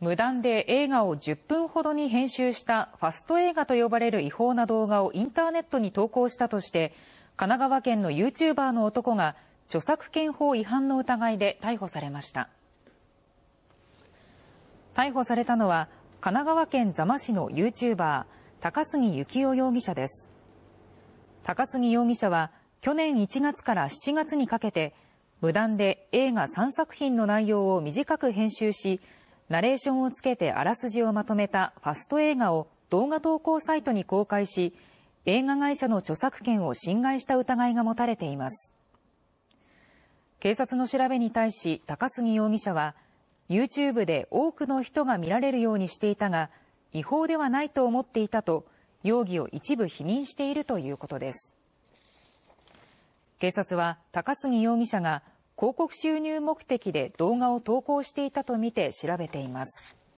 無断で映画を10分ほどに編集したファスト映画と呼ばれる違法な動画をインターネットに投稿したとして神奈川県の YouTuber の男が著作権法違反の疑いで逮捕されました逮捕されたのは神奈川県座間市の YouTuber 高杉幸男容疑者です高杉容疑者は去年1月から7月にかけて無断で映画3作品の内容を短く編集しナレーションをつけてあらすじをまとめたファスト映画を動画投稿サイトに公開し映画会社の著作権を侵害した疑いが持たれています警察の調べに対し高杉容疑者は YouTube で多くの人が見られるようにしていたが違法ではないと思っていたと容疑を一部否認しているということです警察は高杉容疑者が広告収入目的で動画を投稿していたとみて調べています。